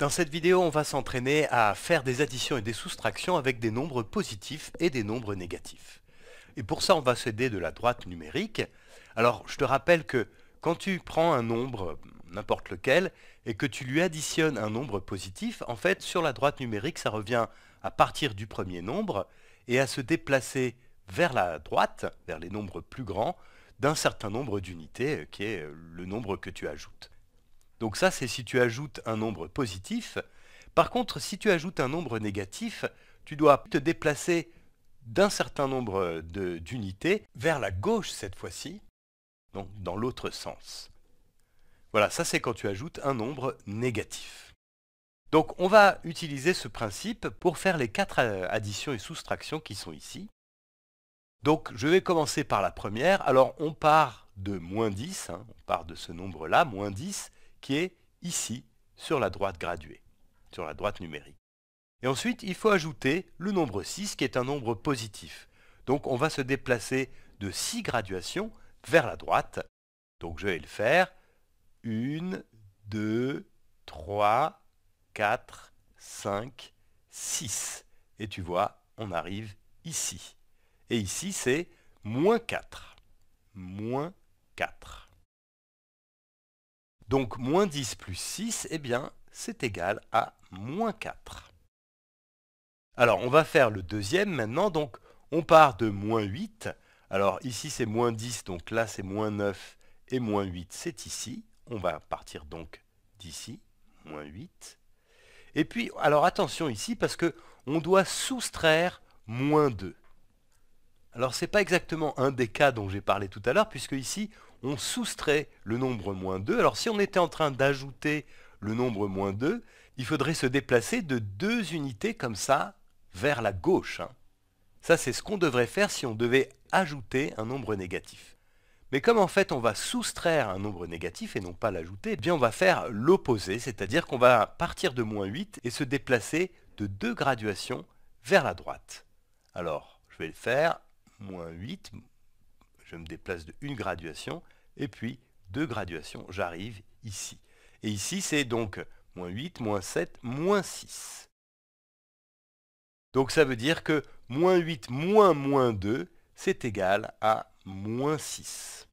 Dans cette vidéo, on va s'entraîner à faire des additions et des soustractions avec des nombres positifs et des nombres négatifs. Et pour ça, on va s'aider de la droite numérique. Alors, je te rappelle que quand tu prends un nombre, n'importe lequel, et que tu lui additionnes un nombre positif, en fait, sur la droite numérique, ça revient à partir du premier nombre et à se déplacer vers la droite, vers les nombres plus grands, d'un certain nombre d'unités, euh, qui est euh, le nombre que tu ajoutes. Donc ça, c'est si tu ajoutes un nombre positif. Par contre, si tu ajoutes un nombre négatif, tu dois te déplacer d'un certain nombre d'unités vers la gauche cette fois-ci, donc dans l'autre sens. Voilà, ça c'est quand tu ajoutes un nombre négatif. Donc on va utiliser ce principe pour faire les quatre additions et soustractions qui sont ici. Donc je vais commencer par la première. Alors on part de moins 10, hein, on part de ce nombre-là, moins 10 qui est ici sur la droite graduée, sur la droite numérique. Et ensuite, il faut ajouter le nombre 6 qui est un nombre positif. Donc on va se déplacer de 6 graduations vers la droite. Donc je vais le faire. 1, 2, 3, 4, 5, 6. Et tu vois, on arrive ici. Et ici, c'est moins 4. Moins 4. Donc moins 10 plus 6, eh bien, c'est égal à moins 4. Alors, on va faire le deuxième maintenant. Donc, on part de moins 8. Alors, ici, c'est moins 10, donc là, c'est moins 9. Et moins 8, c'est ici. On va partir donc d'ici, moins 8. Et puis, alors attention ici, parce que on doit soustraire moins 2. Alors, ce n'est pas exactement un des cas dont j'ai parlé tout à l'heure, puisque ici, on soustrait le nombre moins 2. Alors si on était en train d'ajouter le nombre moins 2, il faudrait se déplacer de deux unités comme ça vers la gauche. Hein. Ça, c'est ce qu'on devrait faire si on devait ajouter un nombre négatif. Mais comme en fait on va soustraire un nombre négatif et non pas l'ajouter, eh bien on va faire l'opposé, c'est-à-dire qu'on va partir de moins 8 et se déplacer de deux graduations vers la droite. Alors, je vais le faire, moins 8, je me déplace de une graduation, et puis deux graduations, j'arrive ici. Et ici, c'est donc moins 8, moins 7, moins 6. Donc ça veut dire que moins 8 moins moins 2, c'est égal à moins 6.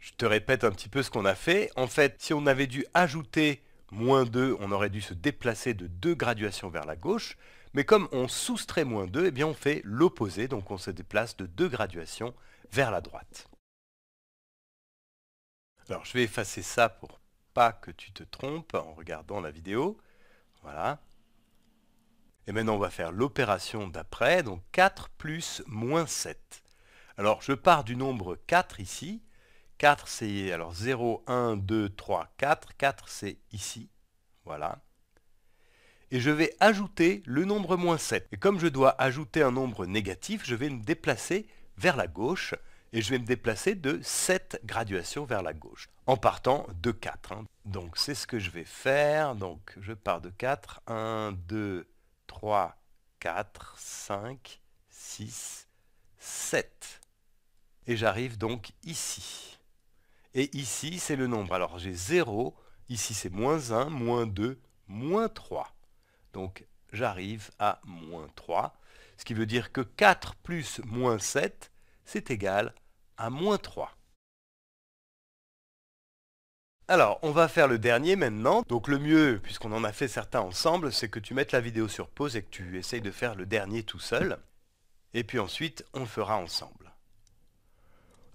Je te répète un petit peu ce qu'on a fait. En fait, si on avait dû ajouter moins 2, on aurait dû se déplacer de deux graduations vers la gauche. Mais comme on soustrait moins 2, eh bien on fait l'opposé, donc on se déplace de deux graduations vers la droite. Alors je vais effacer ça pour pas que tu te trompes en regardant la vidéo. Voilà. Et maintenant on va faire l'opération d'après, donc 4 plus moins 7. Alors je pars du nombre 4 ici. 4 c'est alors 0, 1, 2, 3, 4. 4 c'est ici. Voilà. Et je vais ajouter le nombre moins 7. Et comme je dois ajouter un nombre négatif, je vais me déplacer vers la gauche et je vais me déplacer de 7 graduations vers la gauche, en partant de 4. Hein. Donc c'est ce que je vais faire, donc je pars de 4, 1, 2, 3, 4, 5, 6, 7. Et j'arrive donc ici. Et ici, c'est le nombre. Alors j'ai 0, ici c'est moins 1, moins 2, moins 3. Donc j'arrive à moins 3, ce qui veut dire que 4 plus moins 7, c'est égal à moins 3. Alors, on va faire le dernier maintenant. Donc le mieux, puisqu'on en a fait certains ensemble, c'est que tu mettes la vidéo sur pause et que tu essayes de faire le dernier tout seul. Et puis ensuite, on le fera ensemble.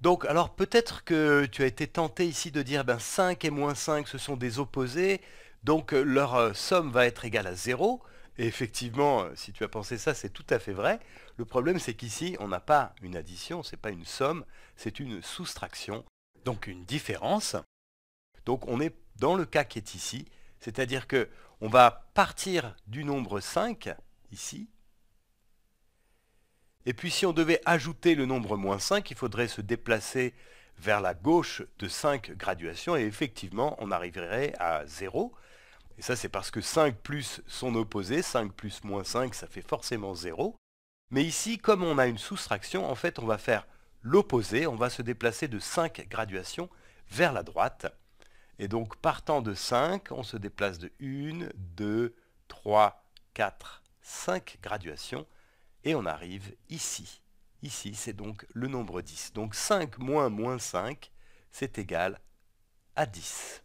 Donc, alors peut-être que tu as été tenté ici de dire, ben 5 et moins 5, ce sont des opposés, donc leur euh, somme va être égale à 0. Et effectivement, euh, si tu as pensé ça, c'est tout à fait vrai. Le problème, c'est qu'ici, on n'a pas une addition, ce n'est pas une somme, c'est une soustraction, donc une différence. Donc on est dans le cas qui est ici, c'est-à-dire qu'on va partir du nombre 5, ici, et puis si on devait ajouter le nombre moins 5, il faudrait se déplacer vers la gauche de 5 graduations, et effectivement, on arriverait à 0, et ça, c'est parce que 5 plus son opposé, 5 plus moins 5, ça fait forcément 0. Mais ici, comme on a une soustraction, en fait, on va faire l'opposé, on va se déplacer de 5 graduations vers la droite. Et donc, partant de 5, on se déplace de 1, 2, 3, 4, 5 graduations, et on arrive ici. Ici, c'est donc le nombre 10. Donc 5 moins moins 5, c'est égal à 10.